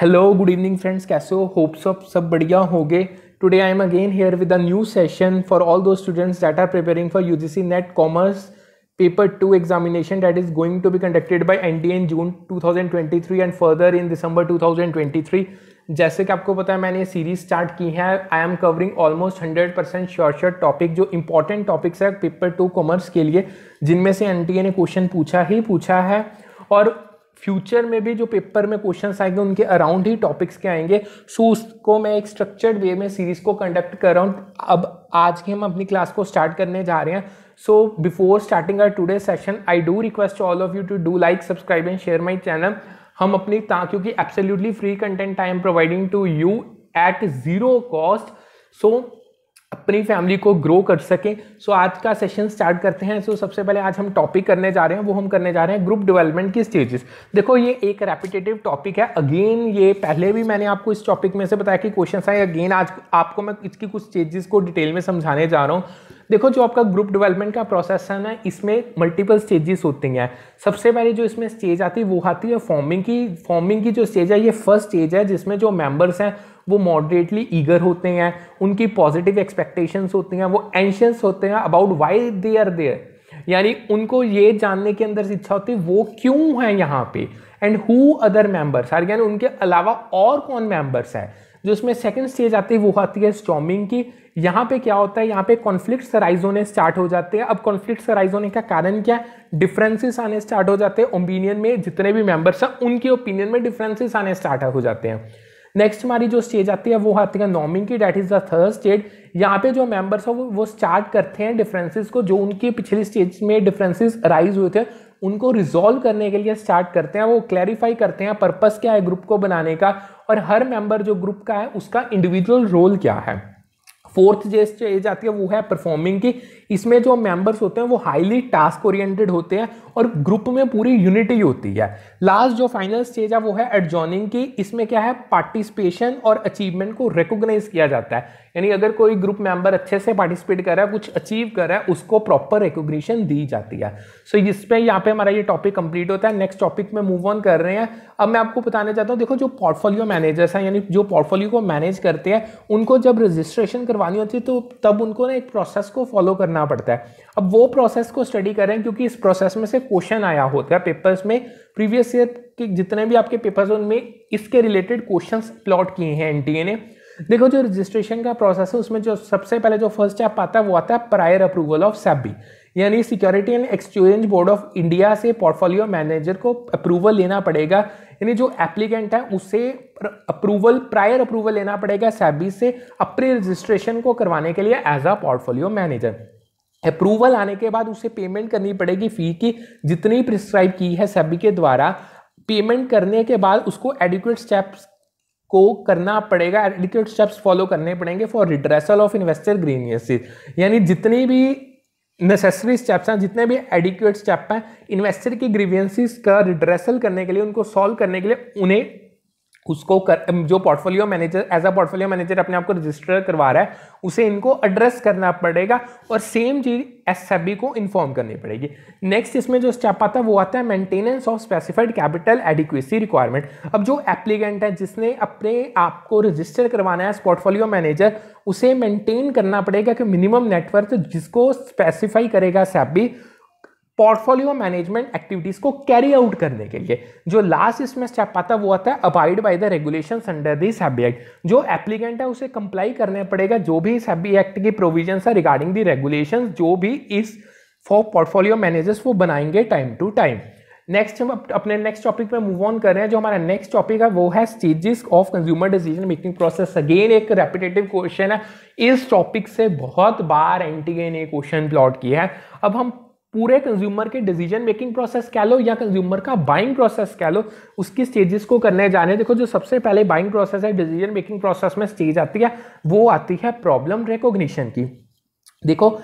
hello good evening friends कैसे हो hopes of सब बढ़िया हो गए today I am again here with a new session for all दो students that are preparing for UGC NET commerce paper two examination that is going to be conducted by NDA in June 2023 and further in December 2023 जैसे कि आपको पता है मैंने ये series start की है I am covering almost hundred percent sure sure topic जो इंपॉर्टेंट टॉपिक्स है पेपर टू कॉमर्स के लिए जिनमें से एन ने क्वेश्चन पूछा ही पूछा है और फ्यूचर में भी जो पेपर में क्वेश्चन आएंगे उनके अराउंड ही टॉपिक्स के आएंगे सो उसको मैं एक स्ट्रक्चर्ड वे में सीरीज को कंडक्ट कर रहा हूँ अब आज की हम अपनी क्लास को स्टार्ट करने जा रहे हैं so before starting our today session I do request all of you to do like subscribe and share my channel हम अपनी क्योंकि absolutely free content I am providing to you at zero cost so अपनी family को grow कर सकें सो आज का session start करते हैं सो सबसे पहले आज हम टॉपिक करने जा रहे हैं वो हम करने जा रहे हैं ग्रुप डेवलपमेंट की स्टेजेस देखो ये एक रेपिटेटिव टॉपिक है अगेन ये पहले भी मैंने आपको इस टॉपिक में से बताया कि क्वेश्चन आए अगेन आज आपको मैं इसकी कुछ स्टेजेस को डिटेल में समझाने जा रहा हूँ देखो जो आपका ग्रुप डेवलपमेंट का प्रोसेस है ना इसमें मल्टीपल स्टेजेस होती हैं सबसे पहले जो इसमें स्टेज आती है वो आती है फॉर्मिंग की फॉर्मिंग की जो स्टेज है ये फर्स्ट स्टेज है जिसमें जो मेंबर्स हैं वो मॉडरेटली ईगर होते हैं उनकी पॉजिटिव एक्सपेक्टेशंस होती हैं वो एंशियस होते हैं about why they are there यानी उनको ये जानने के अंदर से इच्छा होती है वो क्यों है यहाँ पे and who other members are यानी उनके अलावा और कौन मेंबर्स है जो इसमें सेकेंड स्टेज आती है वो आती है स्टॉमिंग की यहाँ पे क्या होता है यहाँ पे कॉन्फ्लिक्ट राइज होने स्टार्ट हो जाते हैं अब कॉन्फ्लिक्ट राइज होने का कारण क्या है डिफरेंसेस आने स्टार्ट हो जाते हैं ओपिनियन में जितने भी मेंबर्स हैं उनके ओपिनियन में डिफरेंसेस आने स्टार्ट हो जाते हैं नेक्स्ट हमारी जो स्टेज आती है वो आती है नॉमिंग की that is the third stage यहाँ पे जो मेंबर्स है वो वो स्टार्ट करते हैं डिफरेंसेस को जो उनकी पिछली स्टेज में डिफरेंसेस राइज हुए थे उनको रिजॉल्व करने के लिए स्टार्ट करते हैं वो क्लैरिफाई करते हैं पर्पज़ क्या है ग्रुप को बनाने का और हर मेंबर जो ग्रुप का है उसका इंडिविजुअल रोल क्या है फोर्थ जेस्ट एज आती है वो है परफॉर्मिंग की इसमें जो मेंबर्स होते हैं वो हाईली टास्क ओरिएंटेड होते हैं और ग्रुप में पूरी यूनिटी होती है लास्ट जो फाइनल स्टेज है वो है एडजॉइनिंग की इसमें क्या है पार्टिसिपेशन और अचीवमेंट को रिकोगनाइज किया जाता है यानी अगर कोई ग्रुप मेंबर अच्छे से पार्टिसिपेट कर रहा है कुछ अचीव कर रहा है उसको प्रॉपर रिकोग्निशन दी जाती है सो so, जिस यहाँ पे हमारा ये टॉपिक कंप्लीट होता है नेक्स्ट टॉपिक में मूव ऑन कर रहे हैं अब मैं आपको बताना चाहता हूँ देखो जो पोर्टफोलियो मैनेजर्स हैं यानी जो पोर्टफोलियो को मैनेज करते हैं उनको जब रजिस्ट्रेशन करवानी होती है तो तब उनको ना एक प्रोसेस को फॉलो करना पड़ता है अब वो प्रोसेस को स्टडी करें क्योंकि इस प्रोसेस में से क्वेश्चन आया होता है पेपर्स में प्रीवियस ईयर के जितने भी आपके पेपर्स उनमें इसके रिलेटेड क्वेश्चंस प्लॉट किए हैं एनटीए ने देखो जो रजिस्ट्रेशन का प्रोसेस है उसमें जो सबसे पहले जो फर्स्ट स्टेप आता है वो आता है प्रायर अप्रूवल ऑफ सेबी यानी security and exchange board of India से पोर्टफोलियो मैनेजर को अप्रूवल लेना पड़ेगा यानी जो एप्लीकेंट है उसे अप्रूवल प्रायर अप्रूवल लेना पड़ेगा सैबी से अपने रजिस्ट्रेशन को करवाने के लिए as a portfolio manager approval आने के बाद उसे पेमेंट करनी पड़ेगी फी की जितनी प्रिस्क्राइब की है सैबी के द्वारा पेमेंट करने के बाद उसको एडिक्वेट स्टेप्स को करना पड़ेगा एडिक्यूट स्टेप्स फॉलो करने पड़ेंगे for redressal of investor grievances यानी जितनी भी नेसेसरी स्टेप्स हैं जितने भी एडिक्यूट स्टेप हैं इन्वेस्टर की ग्रीवियंसिस का रिड्रेसल करने के लिए उनको सॉल्व करने के लिए उन्हें उसको कर, जो portfolio manager as a portfolio manager अपने आप को रजिस्टर करवा रहा है उसे इनको एड्रेस करना पड़ेगा और सेम चीज एस को इन्फॉर्म करनी पड़ेगी नेक्स्ट इसमें जो स्टेप आता है वो आता है maintenance of specified capital adequacy requirement अब जो एप्लीकेंट है जिसने अपने आप को रजिस्टर करवाना है एज पोर्टफोलियो मैनेजर उसे मेंटेन करना पड़ेगा कि मिनिमम नेटवर्थ जिसको स्पेसिफाई करेगा सेबी पोर्टफोलियो मैनेजमेंट एक्टिविटीज को कैरी आउट करने के लिए जो लास्ट इसमें स्टेप आता है वो आता है abide by the regulation under this SEBI act जो एप्लीकेंट है उसे कंप्लाई करने पड़ेगा जो भी इस हैबी एक्ट की प्रोविजन है रिगार्डिंग द रेगुलेशन जो भी इस फॉर पोर्टफोलियो मैनेजर्स वो बनाएंगे टाइम टू टाइम नेक्स्ट हम अपने नेक्स्ट टॉपिक पे मूव ऑन कर रहे हैं जो हमारा नेक्स्ट टॉपिक है वो है stages of consumer decision making process again एक रेपिटेटिव क्वेश्चन है इस टॉपिक से बहुत बार एन क्वेश्चन प्लॉट किया है अब हम पूरे कंज्यूमर के डिसीजन मेकिंग प्रोसेस कह लो या कंज्यूमर का बाइंग प्रोसेस कह लो उसकी स्टेजेस को करने जाने देखो जो सबसे पहले बाइंग प्रोसेस है डिसीजन मेकिंग प्रोसेस में स्टेज आती है वो आती है प्रॉब्लम रिकॉग्निशन की देखो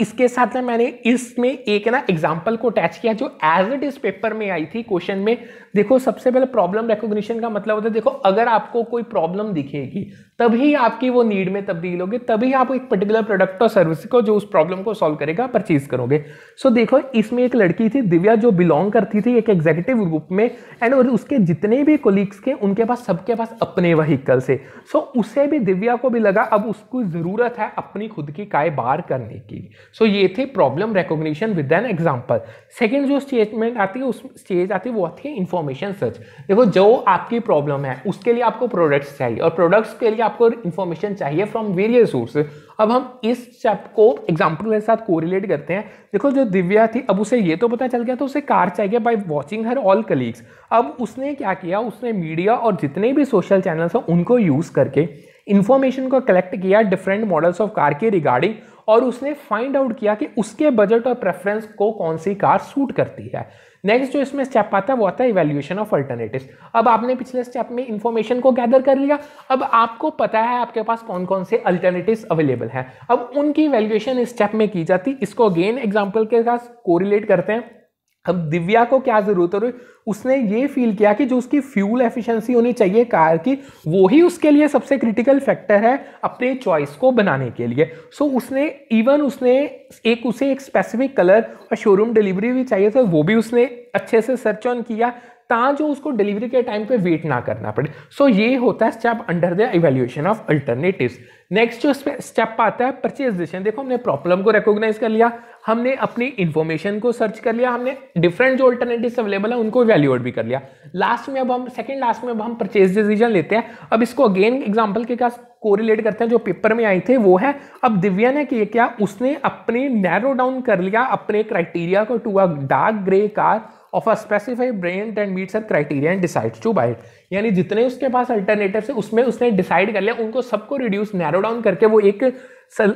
इसके साथ ना मैंने इसमें एक ना एग्जाम्पल को अटैच किया जो एज इट इज पेपर में आई थी क्वेश्चन में देखो सबसे पहले प्रॉब्लम रिकोग्निशन का मतलब होता है देखो अगर आपको कोई प्रॉब्लम दिखेगी तभी आपकी वो नीड में तब्दील होगी तभी आप एक पर्टिकुलर प्रोडक्ट और सर्विस को जो उस प्रॉब्लम को सॉल्व करेगा परचेज करोगे सो so, देखो इसमें एक लड़की थी दिव्या जो बिलोंग करती थी एक एग्जीक्यूटिव ग्रुप में एंड और उसके जितने भी कोलीग्स के उनके पास सबके पास अपने वहीकल से सो so, उसे भी दिव्या को भी लगा अब उसको ज़रूरत है अपनी खुद की काय बार करने की होगी सो so, ये थे problem recognition with an example second जो स्टेटमेंट आती है उस स्टेज आती है वो आती है इन्फॉर्मेशन सर्च देखो जो आपकी प्रॉब्लम है उसके लिए आपको प्रोडक्ट्स चाहिए और प्रोडक्ट्स के लिए आपको इन्फॉर्मेशन चाहिए फ्रॉम वेरियस सोर्स अब हम इस चैप को एग्जाम्पल के साथ कोरिलेट करते हैं देखो जो दिव्या थी अब उसे ये तो पता चल गया तो उसे कार चाहिए by watching her all colleagues अब उसने क्या किया उसने मीडिया और जितने भी सोशल चैनल्स हैं उनको यूज़ करके इन्फॉर्मेशन को कलेक्ट किया डिफरेंट मॉडल्स ऑफ कार के रिगार्डिंग और उसने फाइंड आउट किया कि उसके बजट और प्रेफरेंस को कौन सी कार सूट करती है नेक्स्ट जो इसमें स्टेप आता है वो आता है इवेल्यूशन ऑफ अल्टरनेटिव अब आपने पिछले स्टेप में इंफॉर्मेशन को गैदर कर लिया अब आपको पता है आपके पास कौन कौन से अल्टरनेटिव अवेलेबल हैं अब उनकी इवेल्यूएशन इस स्टेप में की जाती इसको अगेन एग्जाम्पल के साथ कोरिलेट करते हैं अब दिव्या को क्या जरूरत है उसने ये फील किया कि जो उसकी फ्यूल एफिशिएंसी होनी चाहिए कार की वो ही उसके लिए सबसे क्रिटिकल फैक्टर है अपने चॉइस को बनाने के लिए सो so, उसने इवन उसने एक उसे एक स्पेसिफिक कलर और शोरूम डिलीवरी भी चाहिए था तो वो भी उसने अच्छे से सर्च ऑन किया ता जो उसको डिलीवरी के टाइम पे वेट ना करना पड़े सो so, ये होता है step under the evaluation of alternative next जो स्टेप आता है परचेज डिसीजन देखो हमने प्रॉब्लम को रिकोगनाइज कर लिया हमने अपनी इन्फॉर्मेशन को सर्च कर लिया हमने डिफरेंट जो अल्टरनेटिव अवेलेबल है उनको वैल्यूएट भी कर लिया लास्ट में अब हम सेकेंड लास्ट में अब हम परचेज डिसीजन लेते हैं अब इसको अगेन एग्जाम्पल के साथ कोरिलेट करते हैं जो पेपर में आए थे वो है अब दिव्या ने किया क्या उसने अपने नैरो डाउन कर लिया अपने क्राइटेरिया को to a dark grey car of a specified brand and meets a criteria and decide to buy यानी जितने उसके पास अल्टरनेटिव है उसमें उसने डिसाइड कर लिया उनको सबको रिड्यूस नैरो डाउन करके वो एक सल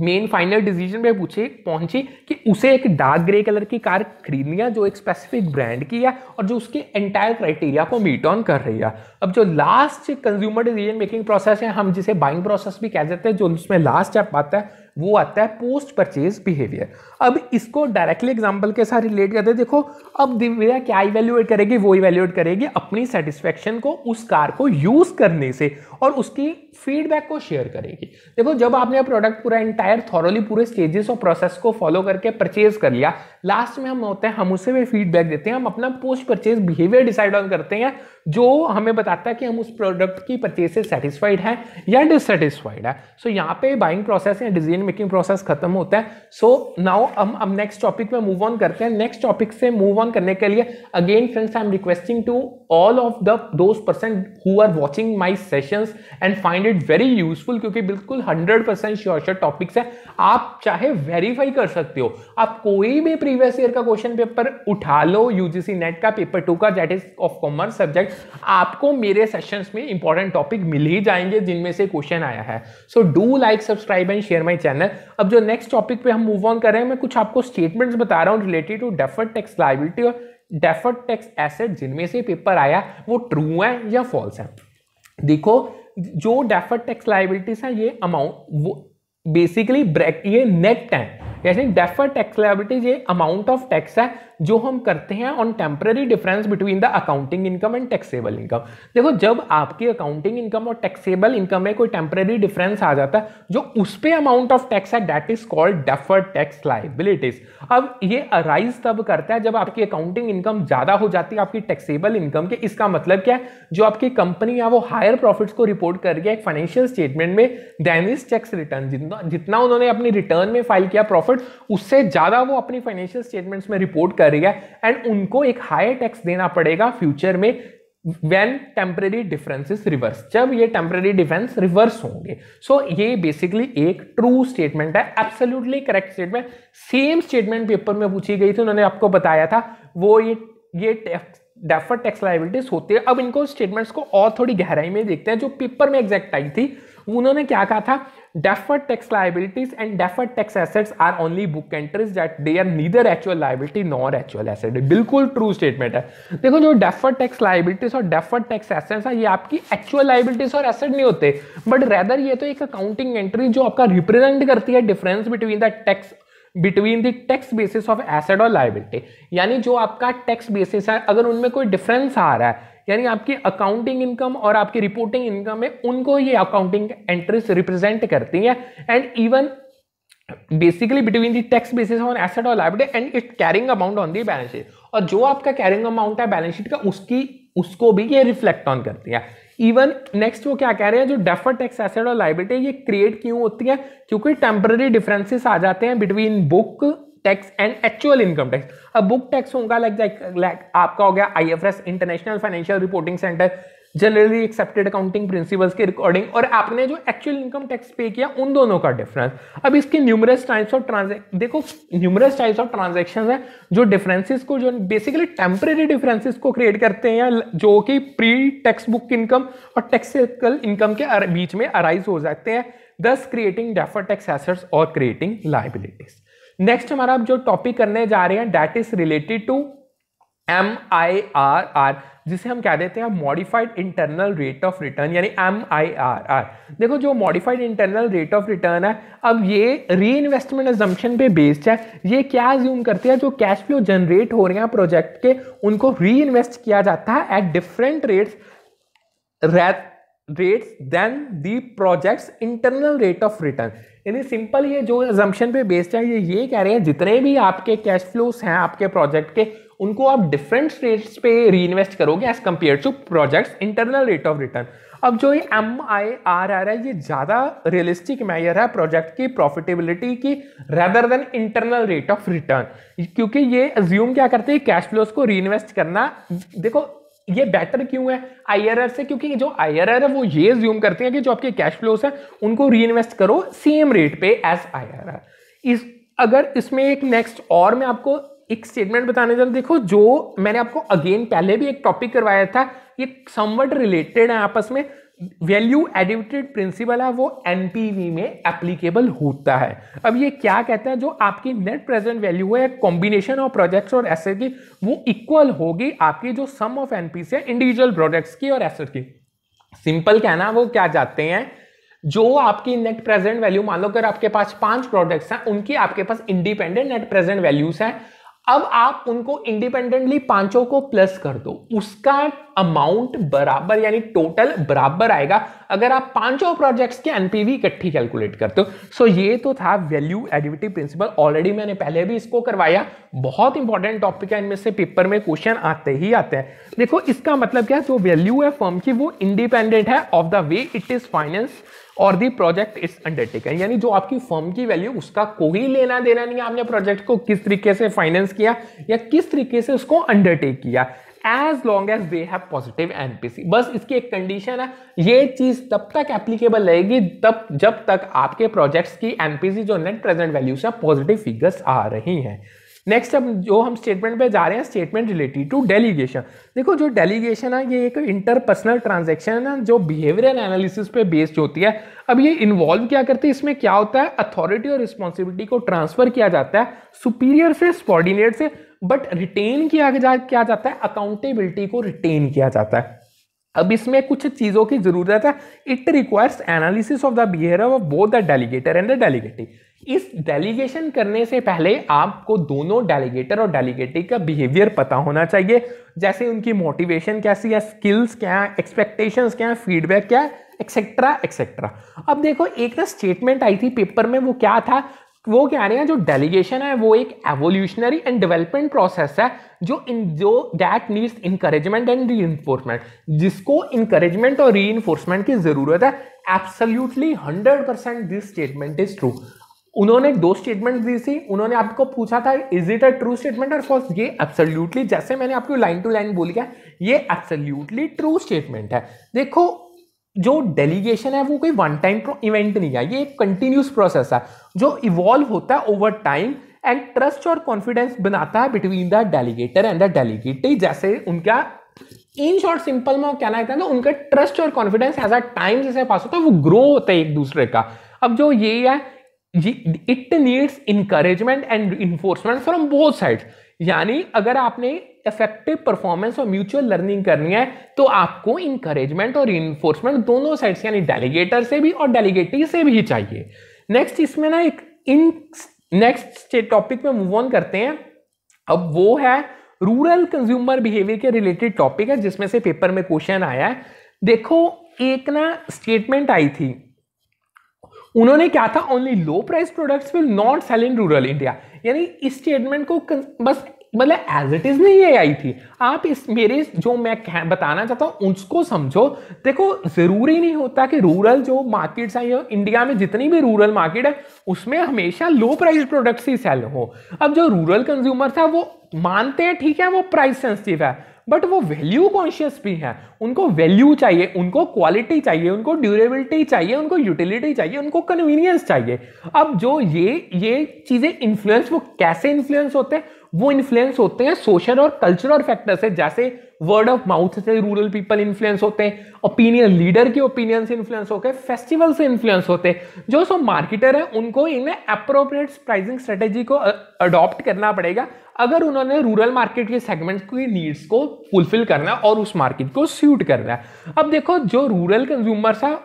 मेन फाइनल डिसीजन पे पूछे पहुंची कि उसे एक डार्क ग्रे कलर की कार खरीदनी है जो एक स्पेसिफिक ब्रांड की है और जो उसके एंटायर क्राइटेरिया को मीट ऑन कर रही है अब जो last consumer decision making process है हम जिसे बाइंग प्रोसेस भी कह देते हैं जो उसमें लास्ट स्टेप आता है वो आता है पोस्ट परचेज बिहेवियर अब इसको डायरेक्टली एग्जाम्पल के साथ रिलेट करते देखो अब दिव्या क्या इवेल्यूएट करेगी वो इवेल्यूएट करेगी अपनी सेटिस्फेक्शन को उस कार को यूज़ करने से और उसकी फीडबैक को शेयर करेगी देखो जब आपने प्रोडक्ट पूरा इंटायर थॉरली पूरे स्टेजेस और प्रोसेस को फॉलो करके परचेज कर लिया लास्ट में हम होते हैं हम उसे भी फीडबैक देते हैं हम अपना post purchase behaviour decide on करते हैं जो हमें बताता है कि हम उस प्रोडक्ट की परचेज से सेटिस्फाइड हैं या डिससेटिस्फाइड है सो so, यहाँ पे बाइंग प्रोसेस या डिसीजन मेकिंग प्रोसेस खत्म होता है सो नाउ हम अब नेक्स्ट टॉपिक में मूव ऑन करते हैं नेक्स्ट टॉपिक से मूव ऑन करने के लिए again friends I am requesting to all of the those person who are watching my sessions and find it very useful क्योंकि बिल्कुल hundred percent sure sure topics है आप चाहे वेरीफाई कर सकते हो आप कोई भी प्रीवियस ईयर का क्वेश्चन पेपर उठा लो यूजीसी नेट का पेपर टू का that is of commerce subject आपको मेरे सेशंस में इंपॉर्टेंट टॉपिक मिल ही जाएंगे जिनमें से क्वेश्चन आया है so do like subscribe and share my channel अब जो नेक्स्ट टॉपिक पे हम मूव ऑन कर करें मैं मैं कुछ आपको स्टेटमेंट्स बता रहा हूँ related to deferred tax liability और डेफर्ड टैक्स एसेट जिनमें से पेपर आया वो ट्रू है या फॉल्स है देखो जो डेफर्ड टैक्स लाइबिलिटीज है ये अमाउंट वो बेसिकली ब्रैक ये नेट है यानी डेफर्ड टैक्स लाइबिलिटीज ये अमाउंट ऑफ टैक्स है जो हम करते हैं on temporary difference between the accounting income and taxable income देखो जब आपकी अकाउंटिंग इनकम और टैक्सेबल इनकम में कोई टेम्पररी डिफरेंस आ जाता है जो उस पर अमाउंट ऑफ टैक्स है that is called deferred tax liabilities अब ये अराइज तब करता है जब आपकी अकाउंटिंग इनकम ज़्यादा हो जाती है आपकी टैक्सेबल इनकम के इसका मतलब क्या है जो आपकी कंपनी है वो हायर प्रॉफिट्स को रिपोर्ट करके एक फाइनेंशियल स्टेटमेंट में देन इज टैक्स रिटर्न जितना उन्होंने अपनी रिटर्न में फाइल किया प्रॉफिट उससे ज़्यादा वो अपनी फाइनेंशियल स्टेटमेंट्स में रिपोर्ट कर रही है एंड उनको एक हायर टैक्स देना पड़ेगा फ्यूचर में वेन टेम्परेरी डिफरेंसेस रिवर्स जब ये टेम्प्रेरी डिफरेंस रिवर्स होंगे सो so, ये बेसिकली एक ट्रू स्टेटमेंट है absolutely correct statement same statement paper में पूछी गई थी उन्होंने आपको बताया था वो ये ये डेफर टैक्स लाइबिलिटीज होते हैं अब इनको स्टेटमेंट्स को और थोड़ी गहराई में देखते हैं जो पेपर में एग्जैक्ट आई थी उन्होंने क्या कहा था deferred tax liabilities and deferred tax assets are only book entries that they are neither actual liability nor actual asset बिल्कुल ट्रू स्टेटमेंट है देखो जो डेफर्ड टैक्स लाइबिलिटीज और डेफर्ड टैक्स एसेट्स है ये आपकी एक्चुअल लाइबिलिटीज और एसेट नहीं होते बट रेदर ये तो एक अकाउंटिंग एंट्री जो आपका रिप्रेजेंट करती है difference between the tax between the tax basis of asset और लाइबिलिटी यानी जो आपका टैक्स बेसिस है अगर उनमें कोई डिफरेंस आ रहा है यानी आपकी अकाउंटिंग इनकम और आपकी रिपोर्टिंग इनकम है उनको ये अकाउंटिंग एंट्रीज रिप्रेजेंट करती है and even basically between the tax basis on asset और liability and it carrying amount on the balance sheet और जो आपका कैरिंग अमाउंट है बैलेंस शीट का उसकी उसको भी ये रिफ्लेक्ट ऑन करती है इवन नेक्स्ट वो क्या कह रहे हैं जो डेफर टैक्स एसेट और लाइबिलिटी ये क्रिएट क्यों होती है क्योंकि टेम्पररी डिफरेंसेस आ जाते हैं between book tax and actual income tax अब बुक टैक्स होगा लाइक लाइक लाइक आपका हो गया IFS international financial reporting center generally accepted accounting principles के रिकॉर्डिंग और आपने जो एक्चुअल इनकम टैक्स पे किया उन दोनों का डिफरेंस अब इसके न्यूमरस टाइप्स ऑफ ट्रांजेक्शन देखो न्यूमरस टाइप्स ऑफ ट्रांजेक्शन है जो डिफरेंसेस को जो बेसिकली टेम्परेरी डिफरेंसेस को क्रिएट करते हैं जो कि प्री टैक्स बुक इनकम और टैक्सिकल इनकम के बीच में अराइज हो जाते हैं thus creating defer tax assets और क्रिएटिंग लाइबिलिटीज़ नेक्स्ट हमारा आप जो टॉपिक करने जा रहे हैं that is related to M I R R जिसे हम क्या देते हैं modified internal rate of return यानी एम आई आर आर देखो जो modified internal rate of return है अब ये री इन्वेस्टमेंट एजम्पन पे बेस्ड है ये क्या ज्यूम करते हैं जो कैश फ्लो जनरेट हो रहे हैं प्रोजेक्ट के उनको री इन्वेस्ट किया जाता है at different rates rates then the projects internal rate of return यानी सिंपल ये जो एजम्पन पे बेस्ड है ये ये कह रहे हैं जितने भी आपके कैश फ्लोस हैं आपके प्रोजेक्ट के उनको आप डिफरेंट रेट्स पे री इन्वेस्ट करोगे as compare to projects internal rate of return अब जो ये एम आई आर आर है ये ज़्यादा रियलिस्टिक मैयर है प्रोजेक्ट की प्रॉफिटेबिलिटी की rather than internal rate of return क्योंकि ये ज्यूम क्या करते हैं कैश फ्लोज को री इन्वेस्ट करना देखो ये बेटर क्यों है आईआरआर से क्योंकि जो आईआरआर है वो ये ज्यूम करते हैं कि जो आपके कैश फ्लोस हैं उनको रीइन्वेस्ट करो सेम रेट पे एस आईआरआर इस अगर इसमें एक नेक्स्ट और मैं आपको एक स्टेटमेंट बताने रहा देखो जो मैंने आपको अगेन पहले भी एक टॉपिक करवाया था ये समवट रिलेटेड है आपस में वैल्यू एडिटेड प्रिंसिपल है वो एनपीवी में एप्लीकेबल होता है अब ये क्या कहता है जो आपकी नेट प्रेजेंट वैल्यू है कॉम्बिनेशन ऑफ प्रोजेक्ट्स और एसेट की वो इक्वल होगी आपकी जो सम ऑफ एनपी से इंडिविजुअल प्रोजेक्ट्स की और एसेट की सिंपल कहना वो क्या चाहते हैं जो आपकी नेट प्रेजेंट वैल्यू मान लो अगर आपके पास पांच प्रोडक्ट्स हैं उनकी आपके पास इंडिपेंडेंट नेट प्रेजेंट वैल्यूज हैं अब आप उनको इंडिपेंडेंटली पांचों को प्लस कर दो उसका अमाउंट बराबर यानी टोटल बराबर आएगा अगर आप पांचों प्रोजेक्ट्स के एनपीवी इकट्ठी कैलकुलेट करते हो सो ये तो था वैल्यू एडिविटी प्रिंसिपल ऑलरेडी मैंने पहले भी इसको करवाया बहुत इंपॉर्टेंट टॉपिक है इनमें से पेपर में क्वेश्चन आते ही आते हैं देखो इसका मतलब क्या जो वैल्यू है फर्म की वो इंडिपेंडेंट है of the way it is finance और दी प्रोजेक्ट इज अंडरटेकन यानी जो आपकी फर्म की वैल्यू उसका कोई लेना देना नहीं आपने प्रोजेक्ट को किस तरीके से फाइनेंस किया या किस तरीके से उसको अंडरटेक किया as long as they have positive NPC बस इसकी एक कंडीशन है ये चीज तब तक एप्लीकेबल रहेगी तब जब तक आपके प्रोजेक्ट्स की एनपीसी जो नेट प्रेजेंट वैल्यूज है पॉजिटिव फिगर्स आ रही हैं नेक्स्ट अब जो हम स्टेटमेंट पे जा रहे हैं स्टेटमेंट रिलेटेड टू डेलीगेशन देखो जो डेलीगेशन है ये एक इंटरपर्सनल ट्रांजेक्शन है जो बिहेवियरल एनालिसिस पे बेस्ड होती है अब ये इन्वॉल्व क्या करती है इसमें क्या होता है अथॉरिटी और रिस्पॉन्सिबिलिटी को ट्रांसफर किया जाता है सुपीरियर से स्पॉर्डिनेट से बट रिटेन किया जा, क्या जाता है अकाउंटेबिलिटी को रिटेन किया जाता है अब इसमें कुछ चीज़ों की ज़रूरत है it requires analysis of the behaviour of both the delegator and the delegatee इस डेलीगेशन करने से पहले आपको दोनों डेलीगेटर और डेलीगेटी का बिहेवियर पता होना चाहिए जैसे उनकी मोटिवेशन कैसी है स्किल्स क्या है एक्सपेक्टेशंस क्या है फीडबैक क्या है एक्सेट्रा एक्सेट्रा अब देखो एक ना स्टेटमेंट आई थी पेपर में वो क्या था वो कह रहे हैं जो डेलीगेशन है वो एक एवोल्यूशनरी एंड डेवलपमेंट प्रोसेस है जो इन जो that needs encouragement and re जिसको इंकरेजमेंट और री की ज़रूरत है absolutely hundred percent this statement is true उन्होंने दो स्टेटमेंट दी थी उन्होंने आपको पूछा था is it a true statement और फर्स्ट ये एब्सोल्यूटली जैसे मैंने आपको लाइन टू लाइन बोल गया ये एब्सोल्यूटली ट्रू स्टेटमेंट है देखो जो डेलीगेशन है वो कोई वन टाइम इवेंट नहीं है ये एक कंटिन्यूस प्रोसेस है जो इवॉल्व होता है ओवर टाइम एंड ट्रस्ट और कॉन्फिडेंस बनाता है between the delegator and the delegate जैसे उनका इन शॉर्ट सिंपल में कहना है ना उनका ट्रस्ट और कॉन्फिडेंस एज अ टाइम जैसे पास होता है वो ग्रो होता है एक दूसरे का अब जो ये है it needs encouragement and enforcement from both side यानी अगर आपने इफेक्टिव परफॉर्मेंस और म्यूचुअल लर्निंग करनी है तो आपको इंकरेजमेंट और इन्फोर्समेंट दोनों साइड से यानी डेलीगेटर से भी और डेलीगेटी से भी चाहिए नेक्स्ट इसमें ना एक इन नेक्स्ट टॉपिक में मूव ऑन करते हैं अब वो है रूरल कंज्यूमर बिहेवियर के रिलेटेड टॉपिक है जिसमें से पेपर में क्वेश्चन आया है देखो एक ना स्टेटमेंट आई थी उन्होंने क्या था only low price products will not sell in rural India यानी इस स्टेटमेंट को बस मतलब एज इट इज नहीं ये आई थी आप इस मेरे जो मैं बताना चाहता हूँ उसको समझो देखो जरूरी नहीं होता कि रूरल जो मार्केट्स आई इंडिया में जितनी भी रूरल मार्केट है उसमें हमेशा लो प्राइस प्रोडक्ट्स ही सेल हो अब जो रूरल कंज्यूमर था वो मानते हैं ठीक है वो प्राइस सेंसिटिव है बट वो वैल्यू कॉन्शियस भी हैं उनको वैल्यू चाहिए उनको क्वालिटी चाहिए उनको ड्यूरेबिलिटी चाहिए उनको यूटिलिटी चाहिए उनको कन्वीनियंस चाहिए अब जो ये ये चीज़ें इन्फ्लुएंस वो कैसे इन्फ्लुएंस होते हैं वो इन्फ्लुएंस होते हैं सोशल और कल्चरल फैक्टर से जैसे वर्ड ऑफ माउथ से रूरल पीपल इन्फ्लुएंस होते हैं ओपिनियन लीडर के ओपिनियन से इन्फ्लुएंस होकर फेस्टिवल से इन्फ्लुएंस होते हैं जो सो मार्केटर है उनको इनमें अप्रोप्रिएट प्राइसिंग स्ट्रेटेजी को अडॉप्ट करना पड़ेगा अगर उन्होंने रूरल मार्केट के सेगमेंट की नीड्स को फुलफिल करना और उस मार्केट को सूट करना है अब देखो जो रूरल कंज्यूमर्स है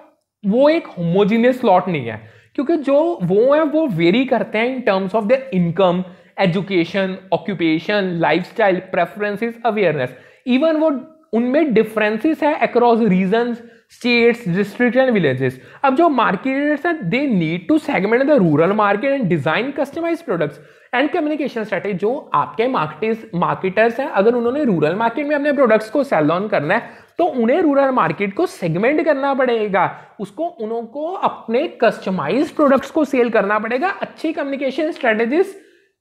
वो एक होमोजीनियस लॉट नहीं है क्योंकि जो वो है वो वेरी करते हैं in terms of the income education occupation style preferences awareness even वो उनमें डिफरेंसेस है across region states district and villages अब जो मार्केटर्स हैं they need to segment the rural market and design customise products and communication strategy जो आपके marketers marketers हैं अगर उन्होंने रूरल मार्केट में अपने प्रोडक्ट्स को सेल ऑन करना है तो उन्हें रूरल मार्केट को सेगमेंट करना पड़ेगा उसको उनको अपने कस्टमाइज प्रोडक्ट्स को सेल करना पड़ेगा अच्छी कम्युनिकेशन स्ट्रेटेजीज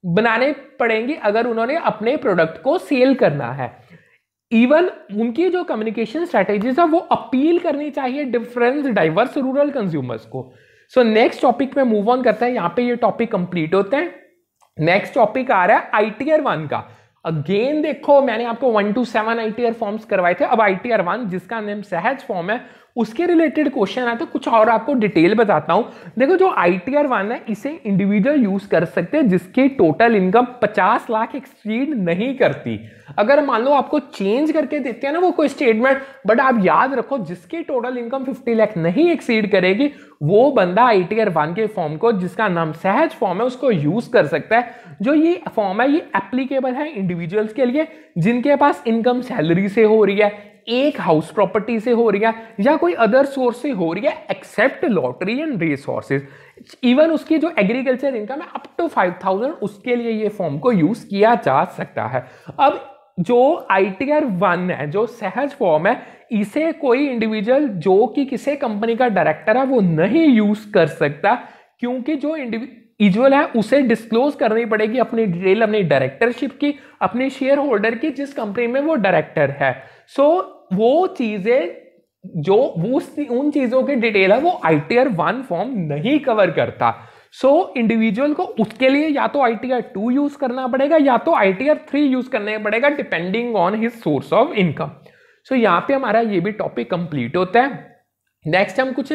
बनाने पड़ेंगे अगर उन्होंने अपने प्रोडक्ट को सेल करना है इवन उनकी जो कम्युनिकेशन स्ट्रेटेजीज है वो अपील करनी चाहिए डिफरेंस डाइवर्स रूरल कंज्यूमर्स को सो नेक्स्ट टॉपिक में मूव ऑन करते हैं यहाँ पे ये टॉपिक कंप्लीट होते हैं नेक्स्ट टॉपिक आ रहा है आई टी आर वन का अगेन देखो मैंने आपको one two seven I T R forms करवाए थे अब आई टी आर वन जिसका नेम सहज फॉर्म है उसके रिलेटेड क्वेश्चन आते तो कुछ और आपको डिटेल बताता हूं देखो जो आई टी आर वन है इसे इंडिविजुअल यूज कर सकते हैं जिसकी टोटल इनकम 50 लाख एक्सीड नहीं करती अगर मान लो आपको चेंज करके देते हैं ना वो कोई स्टेटमेंट बट आप याद रखो जिसकी टोटल इनकम 50 लाख नहीं एक्सीड करेगी वो बंदा आई टी आर वन के फॉर्म को जिसका नाम सहज फॉर्म है उसको यूज कर सकता है जो ये फॉर्म है ये एप्लीकेबल है इंडिविजुअल्स के लिए जिनके पास इनकम सैलरी से हो रही है एक हाउस प्रॉपर्टी से हो रही है या कोई अदर सोर्स से हो रही है except lottery and resources even उसकी जो एग्रीकल्चर इनकम है अप टू फाइव थाउजेंड उसके लिए ये फॉर्म को यूज किया जा सकता है अब जो आई टी आर वन है जो सहज फॉर्म है इसे कोई इंडिविजुअल जो कि किसी कंपनी का डायरेक्टर है वो नहीं यूज कर सकता क्योंकि जो इंडिविजुअल है उसे डिस्क्लोज करनी पड़ेगी अपनी डिटेल अपनी डायरेक्टरशिप की अपने शेयर होल्डर की जिस कंपनी में वो डायरेक्टर है सो so, वो चीजें जो वो उन चीजों की डिटेल है वो I T R one form नहीं कवर करता सो so, इंडिविजुअल को उसके लिए या तो I T R two use करना पड़ेगा या तो I T R three use करना पड़ेगा depending on his source of income so यहाँ पे हमारा ये भी टॉपिक कंप्लीट होता है नेक्स्ट हम कुछ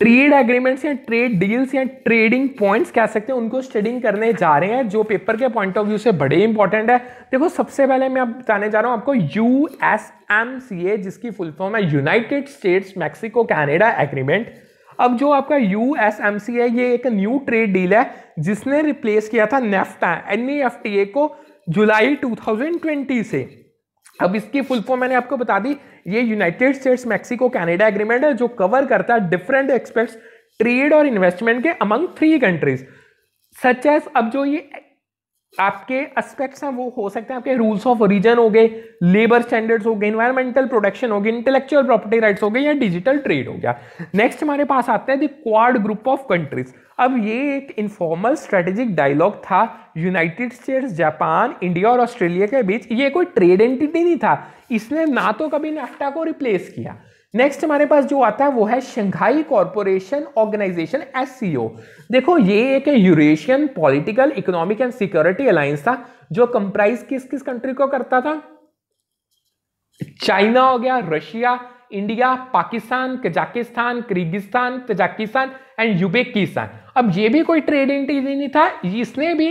ट्रेड एग्रीमेंट्स या ट्रेड डील्स या ट्रेडिंग पॉइंट्स कह सकते हैं उनको स्टडिंग करने जा रहे हैं जो पेपर के पॉइंट ऑफ व्यू से बड़े इंपॉर्टेंट है देखो सबसे पहले मैं आप बताने जा रहा हूँ आपको U S M C A जिसकी फुल फॉर्म है United States Mexico Canada agreement अब जो आपका यू एस एम सी है ये एक न्यू ट्रेड डील है जिसने रिप्लेस किया था NAFTA N E F T A को जुलाई टू थाउजेंड ट्वेंटी से अब इसकी फुल फॉर्म मैंने आपको बता दी ये United States Mexico Canada agreement है जो कवर करता है डिफरेंट एक्सपेक्ट्स ट्रेड और इन्वेस्टमेंट के among three countries such as अब जो ये आपके एस्पेक्ट्स हैं वो हो सकते हैं आपके रूल्स ऑफ ओरिजन हो गए लेबर स्टैंडर्ड्स हो गए इन्वायरमेंटल प्रोटेक्शन हो गए इंटेलेक्चुअल प्रॉपर्टी राइट्स हो गए या डिजिटल ट्रेड हो गया नेक्स्ट हमारे पास आता है the quad group of countries अब ये एक इनफॉर्मल स्ट्रेटेजिक डायलॉग था यूनाइटेड स्टेट्स जापान इंडिया और ऑस्ट्रेलिया के बीच ये कोई ट्रेड एंटिटी नहीं था इसने ना तो कभी नाफ्टा को रिप्लेस किया नेक्स्ट हमारे पास जो आता है वो है शंघाई कॉरपोरेशन ऑर्गेनाइजेशन एस देखो ये एक Eurasian political economic and security alliance था जो कंप्राइज किस किस कंट्री को करता था चाइना हो गया Russia India Pakistan Kazakhstan Kyrgyzstan Tajikistan and Uzbekistan अब ये भी कोई ट्रेड एंटिटी नहीं था इसने भी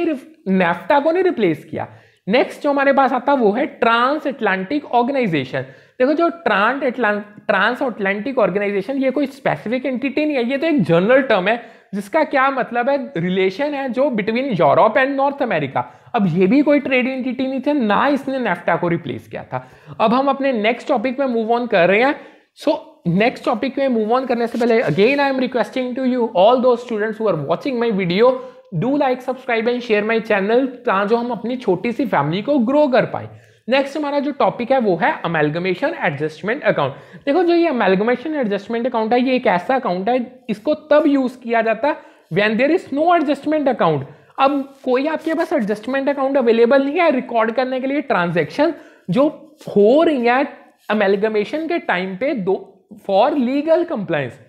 नेफ्टा को नहीं रिप्लेस किया नेक्स्ट जो हमारे पास आता वो है ट्रांस एटलांटिक ऑर्गेनाइजेशन देखो जो ट्रांस ट्रांस एटलांटिक ऑर्गेनाइजेशन ये कोई स्पेसिफिक एंटिटी नहीं है ये तो एक जनरल टर्म है जिसका क्या मतलब है रिलेशन है जो between Europe and North America अब ये भी कोई ट्रेड एंटिटी नहीं थे ना इसने नेफ्टा को रिप्लेस किया था अब हम अपने नेक्स्ट टॉपिक में मूव ऑन कर रहे हैं सो नेक्स्ट टॉपिक में मूव ऑन करने से पहले again I am requesting to you all दो students who are watching my video do like subscribe and share my channel जहाँ जो हम अपनी छोटी सी फैमिली को ग्रो कर पाए नेक्स्ट हमारा जो टॉपिक है वो है अमेलगमेशन एडजस्टमेंट अकाउंट देखो जो ये अमेलगमेशन एडजस्टमेंट अकाउंट है ये एक ऐसा अकाउंट है इसको तब यूज किया जाता है when there is no adjustment account अब कोई आपके पास एडजस्टमेंट अकाउंट अवेलेबल नहीं है रिकॉर्ड करने के लिए ट्रांजेक्शन जो हो रही है अमेलगमेशन के टाइम पे दो फॉर लीगल कंप्लाइंस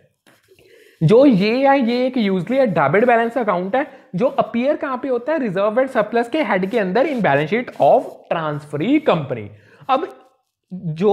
जो ये है ये एक यूजली डेबिट बैलेंस अकाउंट है जो अपियर कहां पे होता है रिजर्व एंड सरप्लस के हेड के अंदर in balance sheet of transferee company अब जो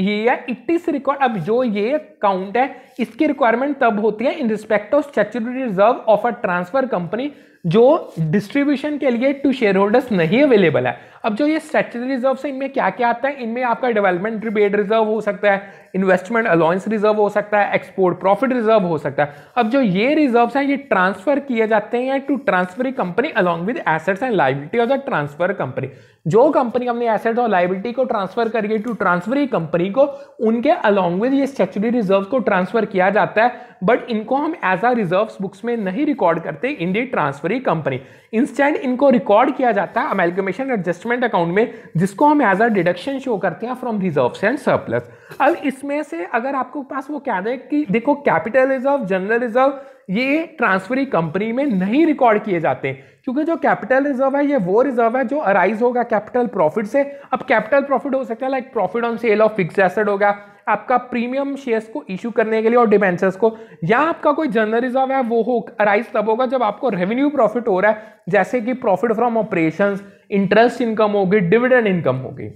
ये है इट इज रिक्वायर अब जो ये अकाउंट है इसकी रिक्वायरमेंट तब होती है in respect of statutory reserve of a transfer company जो डिस्ट्रीब्यूशन के लिए टू शेयर होल्डर्स नहीं अवेलेबल है अब जो ये स्टेचुरी रिजर्व है इनमें क्या क्या आता है इनमें आपका डेवलपमेंट रिबेट रिजर्व हो सकता है इन्वेस्टमेंट अलाउंस रिजर्व हो सकता है एक्सपोर्ट प्रॉफिट रिजर्व हो सकता है अब जो ये रिजर्व हैं ये ट्रांसफर किए जाते हैं to transfer company along with assets and liability of the transfer company जो कंपनी अपने एसेट्स और लाइबिलिटी को ट्रांसफर करिए टू ट्रांसफर कंपनी को उनके अलॉन्ग विद ये स्टेचुरी रिजर्व को ट्रांसफर किया जाता है बट इनको हम एज आ रिजर्व बुक्स में नहीं रिकॉर्ड करते दी ट्रांसफरी कंपनी इंस्टेंट इनको रिकॉर्ड किया जाता है अमेलिकमेशन एडजस्टमेंट करंट अकाउंट में जिसको हम एज अ डिडक्शन शो करते हैं फ्रॉम रिजर्व एंड सरप्लस अब इसमें से अगर आपको पास वो क्या है कि देखो कैपिटल रिजर्व जनरल रिजर्व ये ट्रांसफरी कंपनी में नहीं रिकॉर्ड किए जाते क्योंकि जो कैपिटल रिजर्व है ये वो रिजर्व है जो अराइज होगा कैपिटल प्रॉफिट से अब कैपिटल प्रॉफिट हो सकता है like profit on sale of fix asset होगा आपका प्रीमियम शेयर्स को इशू करने के लिए और डिबेंचर्स को या आपका कोई जनरल रिजर्व है वो हो अराइज तब होगा जब आपको रेवेन्यू प्रॉफिट हो रहा है जैसे कि profit from operation interest income होगी डिविडेंड इनकम होगी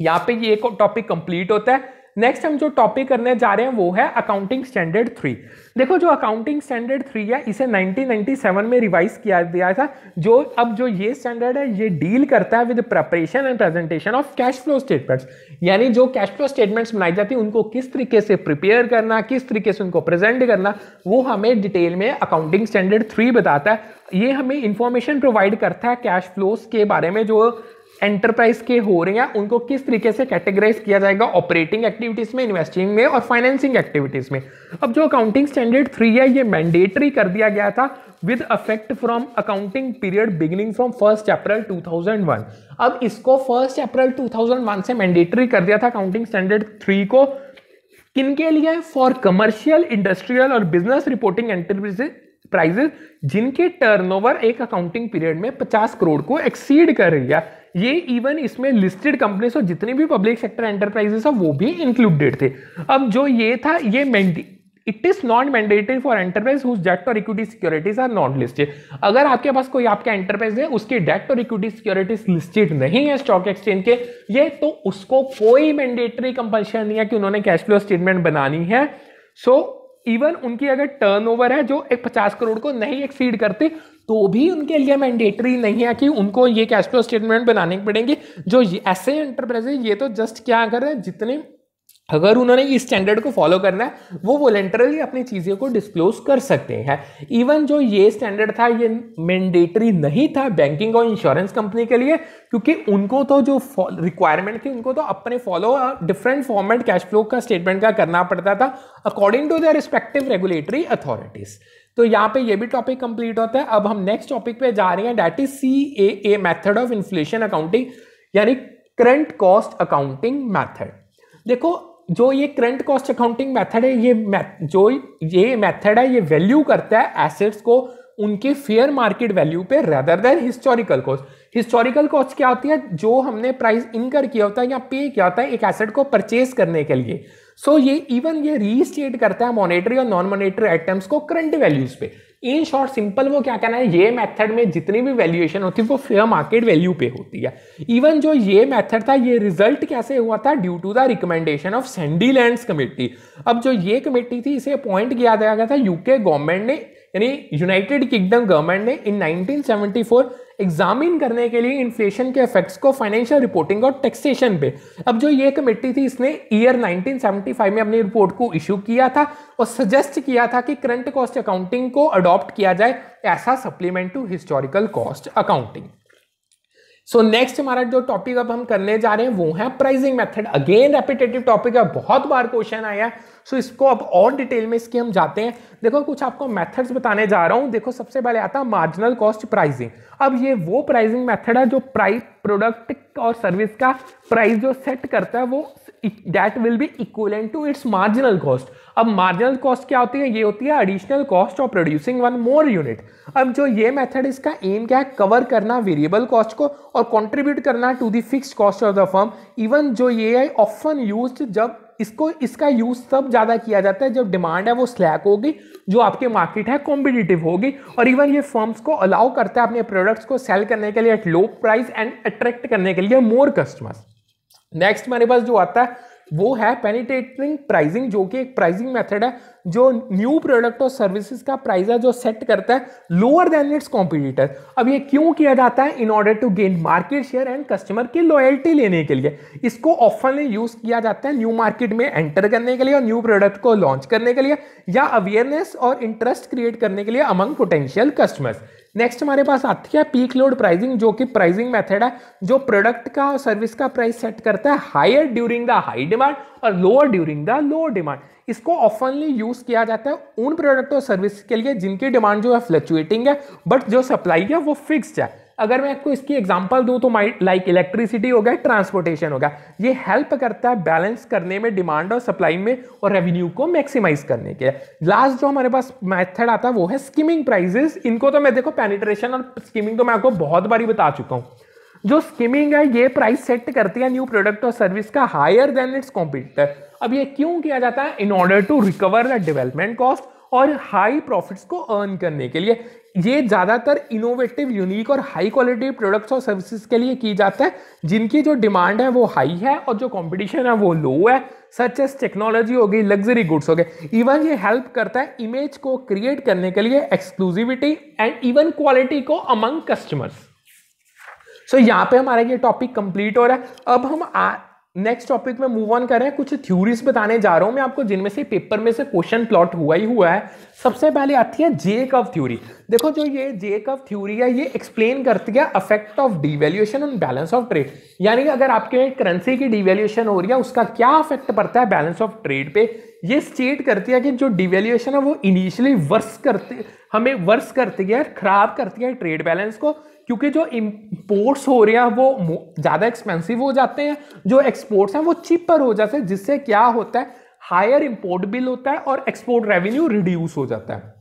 यहाँ पे ये एक टॉपिक कंप्लीट होता है नेक्स्ट हम जो टॉपिक करने जा रहे हैं वो है अकाउंटिंग स्टैंडर्ड थ्री देखो जो अकाउंटिंग स्टैंडर्ड थ्री है इसे 1997 में रिवाइज किया गया था जो अब जो ये स्टैंडर्ड है ये डील करता है with preparation and presentation of cash flow statements यानी जो कैश फ्लो स्टेटमेंट्स बनाई जाती है उनको किस तरीके से प्रिपेयर करना किस तरीके से उनको प्रेजेंट करना वो हमें डिटेल में अकाउंटिंग स्टैंडर्ड थ्री बताता है ये हमें इंफॉर्मेशन प्रोवाइड करता है कैश फ्लोज के बारे में जो एंटरप्राइज के हो रहे हैं उनको किस तरीके से कैटेगराइज किया जाएगा ऑपरेटिंग एक्टिविटीज में इन्वेस्टिंग में और फाइनेंसिंग एक्टिविटीज में अब जो अकाउंटिंग स्टैंडर्ड थ्री है ये मैंडेटरी कर दिया गया था with affect from accounting period beginning from first April 2001 अब इसको फर्स्ट अप्रैल 2001 से मैंडेटरी कर दिया था अकाउंटिंग स्टैंडर्ड थ्री को किन के लिए फॉर कमर्शियल इंडस्ट्रियल और बिजनेस रिपोर्टिंग एंटरप्राइजेज प्राइजेस जिनके टर्नओवर एक अकाउंटिंग पीरियड में 50 करोड़ को एक्सीड कर रही है ये इवन इसमें लिस्टेड कंपनीज और जितने भी पब्लिक सेक्टर एंटरप्राइजेस है वो भी इंक्लूडेड थे अब जो ये था ये मैंडी it is not mandated for enterprise whose debt और equity securities are not listed अगर आपके पास कोई आपका एंटरप्राइज है उसकी डेट और इक्विटी सिक्योरिटीज लिस्टेड नहीं है स्टॉक एक्सचेंज के ये तो उसको कोई मैंडेटरी कंपल्शन नहीं है कि उन्होंने कैश फ्लो स्टेटमेंट बनानी है सो so, इवन उनकी अगर टर्नओवर है जो एक पचास करोड़ को नहीं एक्सीड करती तो भी उनके लिए मैंडेटरी नहीं है कि उनको ये कैश फ्लो स्टेटमेंट बनाने पड़ेंगे जो ऐसे एंटरप्राइजेज ये तो जस्ट क्या कर रहे हैं जितने अगर उन्होंने इस स्टैंडर्ड को फॉलो करना है वो वॉलेंटरली अपनी चीज़ों को डिस्क्लोज कर सकते हैं इवन जो ये स्टैंडर्ड था ये मैंडेटरी नहीं था बैंकिंग और इंश्योरेंस कंपनी के लिए क्योंकि उनको तो जो रिक्वायरमेंट थी उनको तो अपने follow different format cash flow का स्टेटमेंट का करना पड़ता था according to the respective regulatory authorities तो यहाँ पे ये भी टॉपिक कंप्लीट होता है अब हम नेक्स्ट टॉपिक पे जा रहे हैं that is C A A method of inflation accounting यानी करंट कॉस्ट अकाउंटिंग मैथड देखो जो ये करंट कॉस्ट अकाउंटिंग मेथड है ये जो ये मेथड है ये वैल्यू करता है एसेट्स को उनके फेयर मार्केट वैल्यू पे rather than historical cost historical cost क्या होती है जो हमने प्राइस इनकर किया होता है या पे किया होता है एक एसेट को परचेज करने के लिए सो ये इवन ये रीस्टेट करता है मॉनेटरी और नॉन मॉनेटरी आइटम्स को करंट वैल्यूज पे इन शॉर्ट सिंपल वो क्या कहना है ये मेथड में जितनी भी वैल्यूएशन होती है वो फेयर मार्केट वैल्यू पे होती है इवन जो ये मेथड था ये रिजल्ट कैसे हुआ था due to the recommendation of Sandiland committee अब जो ये कमेटी थी इसे अपॉइंट किया गया था यूके गवर्नमेंट ने यानी यूनाइटेड किंगडम गवर्नमेंट ने इन 1974 एग्जामिन करने के लिए इन्फ्लेशन के इफेक्ट्स को फाइनेंशियल रिपोर्टिंग और टैक्सेशन पे अब जो ये कमेटी थी इसने ईयर 1975 में अपनी रिपोर्ट को इशू किया था और सजेस्ट किया था कि करंट कॉस्ट अकाउंटिंग को अडॉप्ट किया जाए ऐसा supplement to historical cost accounting so so next हमारा जो टॉपिक अब हम करने जा रहे हैं वो है pricing method again repetitive topic है बहुत बार क्वेश्चन आया है सो so इसको अब और डिटेल में इसकी हम जाते हैं देखो कुछ आपको मेथड्स बताने जा रहा हूँ देखो सबसे पहले आता है मार्जिनल कॉस्ट प्राइसिंग अब ये वो प्राइसिंग मेथड है जो प्राइस प्रोडक्ट और सर्विस का प्राइस जो सेट करता है वो that will be equivalent to its marginal cost अब मार्जिनल कॉस्ट क्या होती है ये होती है additional cost of producing one more unit अब जो ये मेथड इसका एम क्या है कवर करना वेरिएबल कॉस्ट को और कंट्रीब्यूट करना to the fix cost of the firm even जो ये है ऑफन यूज जब इसको इसका यूज सब ज़्यादा किया जाता है जब डिमांड है वो स्लैक होगी जो आपके मार्केट है कॉम्पिटिटिव होगी और इवन ये फर्म्स को अलाउ करता है अपने प्रोडक्ट्स को सेल करने के लिए at low price and attract करने के लिए मोर कस्टमर्स नेक्स्ट मेरे पास जो आता है वो है पेनिटेटिंग प्राइसिंग जो कि एक प्राइसिंग मेथड है जो न्यू प्रोडक्ट और सर्विसेज का प्राइस है जो सेट करता है लोअर देन इट्स कॉम्पिटिटर अब ये क्यों किया जाता है in order to gain market share and customer की लॉयल्टी लेने के लिए इसको ऑफन यूज किया जाता है न्यू मार्केट में एंटर करने के लिए और न्यू प्रोडक्ट को लॉन्च करने के लिए या अवेयरनेस और इंटरेस्ट क्रिएट करने के लिए अमंग पोटेंशियल कस्टमर्स नेक्स्ट हमारे पास आती है पीक लोड प्राइसिंग जो कि प्राइसिंग मेथड है जो प्रोडक्ट का और सर्विस का प्राइस सेट करता है higher during the high demand और lower during the lower demand इसको ऑफनली यूज किया जाता है उन प्रोडक्ट और सर्विस के लिए जिनकी डिमांड जो है फ्लक्चुएटिंग है बट जो सप्लाई है वो फिक्सड है अगर मैं आपको इसकी एग्जांपल दूं तो माई लाइक इलेक्ट्रिसिटी हो गया ट्रांसपोर्टेशन हो गया ये हेल्प करता है बैलेंस करने में डिमांड और सप्लाई में और रेवेन्यू को मैक्सिमाइज करने के लास्ट जो हमारे पास मेथड आता है वो है स्कीमिंग प्राइजेस इनको तो मैं देखो पेनिट्रेशन और स्कीमिंग तो मैं आपको बहुत बारी बता चुका हूँ जो स्कीमिंग है ये प्राइस सेट करती है न्यू प्रोडक्ट और सर्विस का हायर देन इट्स कॉम्पिटिटर अब ये क्यों किया जाता है in order to recover the development cost और हाई प्रॉफिट्स को अर्न करने के लिए ये ज़्यादातर इनोवेटिव यूनिक और हाई क्वालिटी प्रोडक्ट्स और सर्विसेज के लिए की जाता है जिनकी जो डिमांड है वो हाई है और जो कंपटीशन है वो लो है सच एस टेक्नोलॉजी हो गई लग्जरी गुड्स हो गए इवन ये हेल्प करता है इमेज को क्रिएट करने के लिए एक्सक्लूसिविटी एंड इवन क्वालिटी को अमंग कस्टमर्स सो so, यहाँ पे हमारा ये टॉपिक कंप्लीट हो रहा है अब हम आ, नेक्स्ट टॉपिक में मूव ऑन करें कुछ थ्योरीज बताने जा रहा हूं मैं आपको जिनमें से पेपर में से क्वेश्चन प्लॉट हुआ ही हुआ है सबसे पहले आती है जे कव थ्योरी देखो जो ये जे कव थ्योरी है ये एक्सप्लेन करती है affect of devaluation on balance of trade यानी कि अगर आपके करेंसी की डिवेल्यूएशन हो रही है उसका क्या अफेक्ट पड़ता है बैलेंस ऑफ ट्रेड पे ये स्टेट करती है कि जो डिवेल्युएशन है वो इनिशियली वर्स करते हमें वर्स करती है खराब करती है ट्रेड बैलेंस को क्योंकि जो इम्पोर्ट्स हो रहे हैं वो ज़्यादा एक्सपेंसिव हो जाते हैं जो एक्सपोर्ट्स हैं वो चीपर हो जाते हैं जिससे क्या होता है हायर इम्पोर्ट बिल होता है और एक्सपोर्ट रेवेन्यू रिड्यूस हो जाता है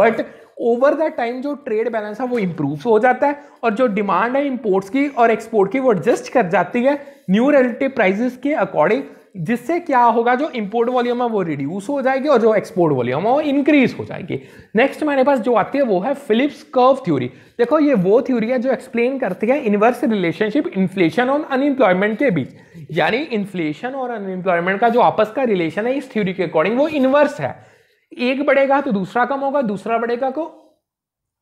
बट ओवर द टाइम जो ट्रेड बैलेंस है वो इम्प्रूव हो जाता है और जो डिमांड है इम्पोर्ट्स की और एक्सपोर्ट की वो एडजस्ट कर जाती है न्यू रिलेटिव प्राइजेस के अकॉर्डिंग जिससे क्या होगा जो इंपोर्ट वॉल्यूम है वो रिड्यूस हो जाएगी और जो एक्सपोर्ट वॉल्यूम है वो इंक्रीज हो जाएगी नेक्स्ट हमारे पास जो आती है वो है फिलिप्स कर्व थ्योरी देखो ये वो थ्योरी है जो एक्सप्लेन करती है इनवर्स रिलेशनशिप इन्फ्लेशन और अनएम्प्लॉयमेंट के बीच यानी इन्फ्लेशन और अनएम्प्लॉयमेंट का जो आपस का रिलेशन है इस थ्योरी के अकॉर्डिंग वो इनवर्स है एक बढ़ेगा तो दूसरा कम होगा दूसरा बढ़ेगा तो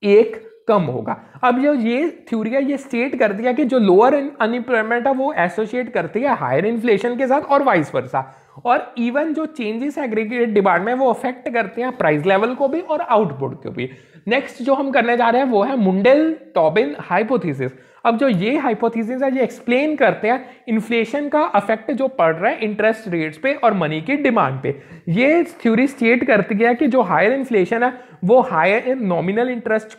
एक कम होगा अब जो ये थ्योरी है ये स्टेट कर दिया कि जो लोअर अनएम्प्लॉयमेंट है वो एसोसिएट करती है हायर इन्फ्लेशन के साथ और वाइस वर्सा और इवन जो चेंजेस एग्रीगेट डिमांड में वो अफेक्ट करते हैं प्राइस लेवल को भी और आउटपुट को भी नेक्स्ट जो हम करने जा रहे हैं वो है मुंडेल टॉबिन हाइपोथीसिस अब जो ये हाइपोथीसिस है ये एक्सप्लेन करते हैं इन्फ्लेशन का अफेक्ट जो पड़ रहा है इंटरेस्ट रेट्स पे और मनी की डिमांड पे ये थ्योरी स्टेट करती है कि जो हायर इन्फ्लेशन है वो हायर नॉमिनल इंटरेस्ट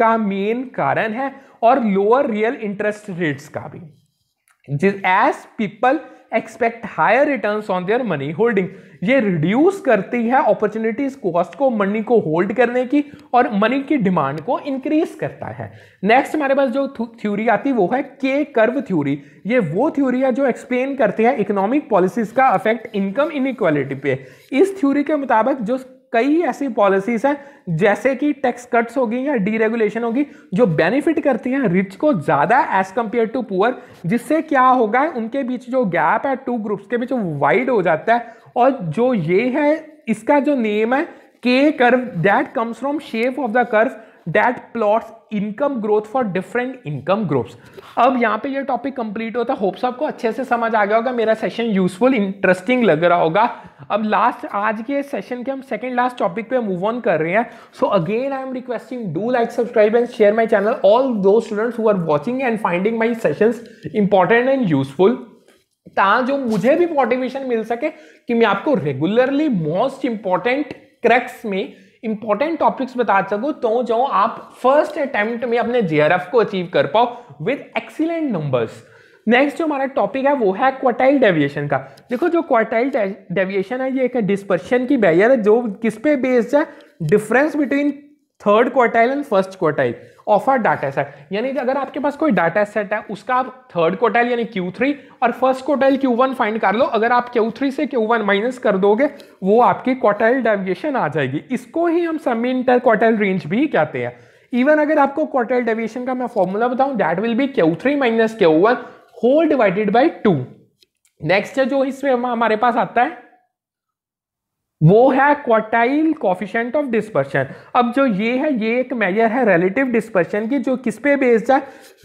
का मेन कारण है और लोअर रियल इंटरेस्ट रेट्स का भी as people expect higher returns on their money holding ये रिड्यूस करती है अपॉर्चुनिटीज कॉस्ट को मनी को होल्ड करने की और मनी की डिमांड को इंक्रीज करता है नेक्स्ट हमारे पास जो थ्योरी आती है वो है के कर्व थ्योरी ये वो थ्योरी है जो एक्सप्लेन करती है इकोनॉमिक पॉलिसीज का अफेक्ट इनकम इनक्वालिटी पे इस थ्योरी के मुताबिक जो कई ऐसी पॉलिसीज हैं जैसे कि टैक्स कट्स होगी या डीरेगुलेशन होगी जो बेनिफिट करती हैं रिच को ज़्यादा एज कम्पेयर टू पुअर जिससे क्या होगा उनके बीच जो गैप है टू ग्रुप्स के बीच वाइड हो जाता है और जो ये है इसका जो नेम है K curve that comes from shape of the curve that plots income growth for different income groups अब यहाँ पे ये टॉपिक कंप्लीट होता है होप्स आपको अच्छे से समझ आ गया होगा मेरा सेशन यूजफुल इंटरेस्टिंग लग रहा होगा अब लास्ट आज के सेशन के हम सेकंड लास्ट टॉपिक पे मूव ऑन कर रहे हैं so again I am requesting do like subscribe and share my channel all दो students who are watching and finding my session important and useful जो मुझे भी मोटिवेशन मिल सके कि मैं आपको रेगुलरली मोस्ट इंपॉर्टेंट क्रैक्स में इंपॉर्टेंट टॉपिक्स बता सको तो जो आप फर्स्ट अटेम्प्ट में अपने जे को अचीव कर पाओ विद एक्सीलेंट नंबर्स नेक्स्ट जो हमारा टॉपिक है वो है क्वार्टाइल डेविएशन का देखो जो क्वार्टाइल डेविएशन है ये एक डिस्पर्शन की बैरियर है जो किस पे बेस्ड है difference between third quartile and first quartile of our data set यानी कि अगर आपके पास कोई डाटा सेट है उसका आप थर्ड क्वार्टाइल यानी Q3 और फर्स्ट क्वार्टाइल Q1 फाइंड कर लो अगर आप Q3 से Q1 माइनस कर दोगे वो आपकी क्वार्टाइल डेविएशन आ जाएगी इसको ही हम सेमी इंटर क्वार्टाइल रेंज भी कहते हैं इवन अगर आपको क्वार्टाइल डेविएशन का मैं फॉर्मूला बताऊं that will be Q three minus Q one whole divided by two next जो इसमें हमारे पास आता है वो है क्वार्टाइल कॉफिशेंट ऑफ डिस्पर्शन अब जो ये है ये एक मेजर है रिलेटिव डिस्पर्शन की जो किस पे बेस्ड है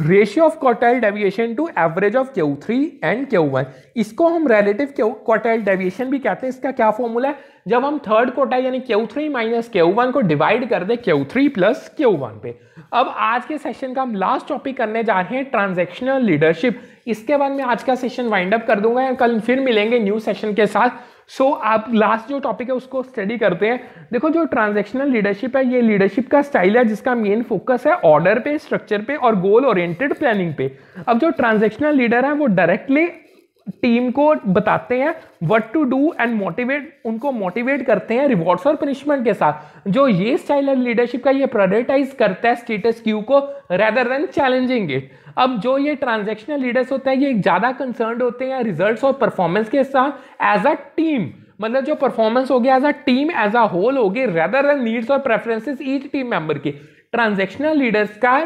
ratio of quartile deviation to average of Q three and Q one इसको हम रिलेटिव क्वार्टाइल डेविएशन भी कहते हैं इसका क्या फॉर्मूला है जब हम थर्ड क्वार्टाइल यानी Q three minus Q one को डिवाइड कर दे Q three plus Q one पे अब आज के सेशन का हम लास्ट टॉपिक करने जा रहे हैं ट्रांजेक्शनल लीडरशिप इसके बाद मैं आज का सेशन वाइंड अप कर दूंगा कल फिर मिलेंगे न्यू सेशन के साथ सो so, आप लास्ट जो टॉपिक है उसको स्टडी करते हैं देखो जो ट्रांजेक्शनल लीडरशिप है ये लीडरशिप का स्टाइल है जिसका मेन फोकस है ऑर्डर पे स्ट्रक्चर पे और गोल ओरिएंटेड प्लानिंग पे अब जो ट्रांजेक्शनल लीडर है वो डायरेक्टली टीम को बताते हैं what to do and motivate उनको मोटिवेट करते हैं रिवॉर्ड्स और पनिशमेंट के साथ जो ये स्टाइल ऑफ लीडरशिप का ये प्रायोरिटाइज करता है स्टेटस क्यू को रेदर देन चैलेंजिंग इट अब जो ये ट्रांजेक्शनल लीडर्स होते हैं ये ज़्यादा कंसर्न होते हैं रिजल्ट और परफॉर्मेंस के साथ एज अ टीम मतलब जो परफॉर्मेंस हो गया as a team as a whole हो गई रेदर देन नीड्स और प्रेफरेंसेज ईच टीम मेंबर की ट्रांजेक्शनल लीडर्स का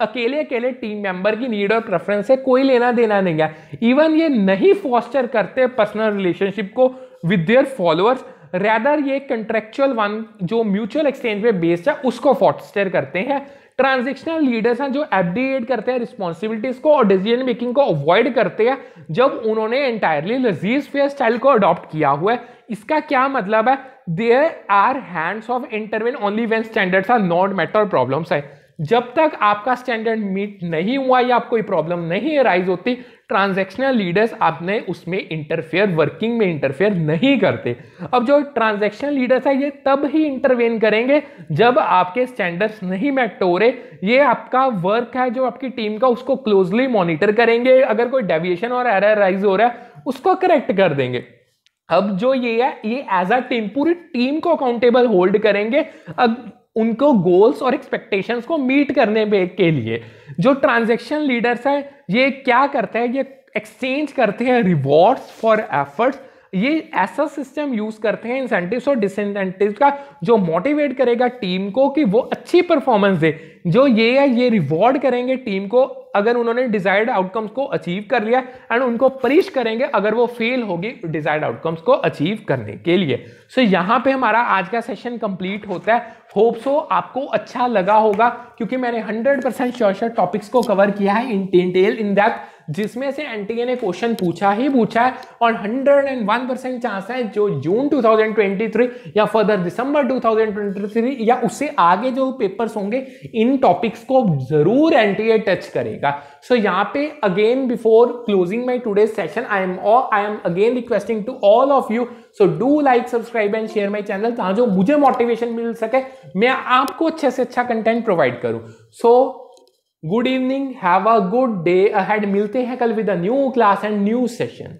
अकेले अकेले टीम मेंबर की नीड और प्रेफरेंस है कोई लेना देना नहीं है इवन ये नहीं फॉस्टर करते पर्सनल रिलेशनशिप को विद देयर फॉलोअर्स रेदर ये कंट्रेक्चुअल वन जो म्यूचुअल एक्सचेंज पे बेस्ड है उसको फॉस्टर करते हैं ट्रांजेक्शनल लीडर्स हैं जो एबडिएट करते हैं रिस्पॉन्सिबिलिटीज को और डिसीजन मेकिंग को अवॉइड करते हैं जब उन्होंने एंटायरली लजीज फेयर स्टाइल को अडॉप्ट किया हुआ है इसका क्या मतलब है there are hands off intervene only when standards are not met problems है जब तक आपका स्टैंडर्ड मीट नहीं हुआ या आपको प्रॉब्लम नहीं अराइज होती ट्रांजेक्शनल लीडर्स आपने उसमें इंटरफेयर वर्किंग में इंटरफेयर नहीं करते अब जो ट्रांजेक्शनल लीडर्स है ये तब ही इंटरवेन करेंगे जब आपके स्टैंडर्ड्स नहीं मैट हो रहे ये आपका वर्क है जो आपकी टीम का उसको क्लोजली मॉनिटर करेंगे अगर कोई डेविएशन और एरर राइज हो रहा है उसको करेक्ट कर देंगे अब जो ये है ये एज अ टीम पूरी टीम को अकाउंटेबल होल्ड करेंगे अब उनको गोल्स और एक्सपेक्टेशंस को मीट करने के लिए जो ट्रांजेक्शन लीडर्स हैं ये क्या करते हैं ये एक्सचेंज करते हैं रिवॉर्ड्स फॉर एफर्ट्स ये ऐसा सिस्टम यूज करते हैं इंसेंटिव और डिसइंसेंटिव का जो मोटिवेट करेगा टीम को कि वो अच्छी परफॉर्मेंस दे जो ये है ये रिवॉर्ड करेंगे टीम को अगर उन्होंने डिजायर्ड आउटकम्स को अचीव कर लिया एंड उनको परिश करेंगे अगर वो फेल होगी डिजायर्ड आउटकम्स को अचीव करने के लिए सो so, यहाँ पे हमारा आज का सेशन कंप्लीट होता है होप सो आपको अच्छा लगा होगा क्योंकि मैंने 100% परसेंट श्योर श्योर टॉपिक्स को कवर किया है इन डिटेल इन डेप्थ जिसमें से एनटीए ने क्वेश्चन पूछा ही पूछा है और 101 परसेंट चांस है जो जून 2023 या फर्दर दिसंबर 2023 या उससे आगे जो पेपर्स होंगे इन टॉपिक्स को जरूर एनटीए टच करेगा सो so, यहाँ पे again before closing my today session I am all I am again requesting to all of you so do like subscribe and share my channel जो मुझे मोटिवेशन मिल सके मैं आपको अच्छे से अच्छा कंटेंट प्रोवाइड करूँ so so, good evening have a good day ahead मिलते हैं कल with a new class and new session